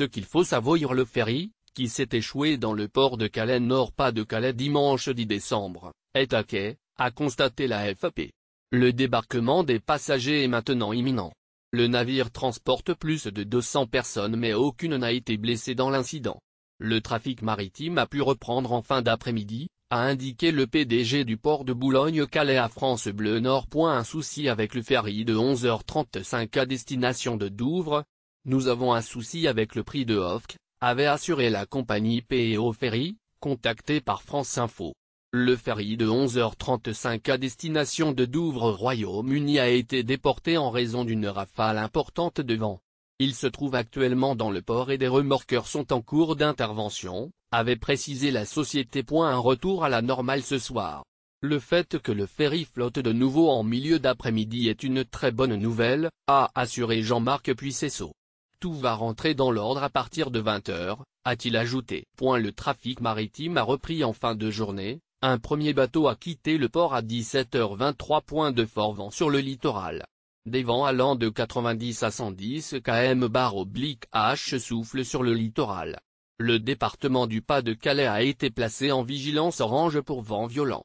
Ce qu'il faut savoir le ferry, qui s'est échoué dans le port de Calais Nord pas de Calais dimanche 10 décembre, est à quai, a constaté la FAP. Le débarquement des passagers est maintenant imminent. Le navire transporte plus de 200 personnes mais aucune n'a été blessée dans l'incident. Le trafic maritime a pu reprendre en fin d'après-midi, a indiqué le PDG du port de Boulogne-Calais à France Bleu Nord. Un souci avec le ferry de 11h35 à destination de Douvres, nous avons un souci avec le prix de Hofk, avait assuré la compagnie P&O e Ferry, contactée par France Info. Le ferry de 11h35 à destination de Douvres Royaume-Uni a été déporté en raison d'une rafale importante de vent. Il se trouve actuellement dans le port et des remorqueurs sont en cours d'intervention, avait précisé la société. Un retour à la normale ce soir. Le fait que le ferry flotte de nouveau en milieu d'après-midi est une très bonne nouvelle, a assuré Jean-Marc Puissesseau. Tout va rentrer dans l'ordre à partir de 20h, a-t-il ajouté. Point le trafic maritime a repris en fin de journée, un premier bateau a quitté le port à 17h23. Point de fort vent sur le littoral. Des vents allant de 90 à 110 km barre oblique H soufflent sur le littoral. Le département du Pas-de-Calais a été placé en vigilance orange pour vent violent.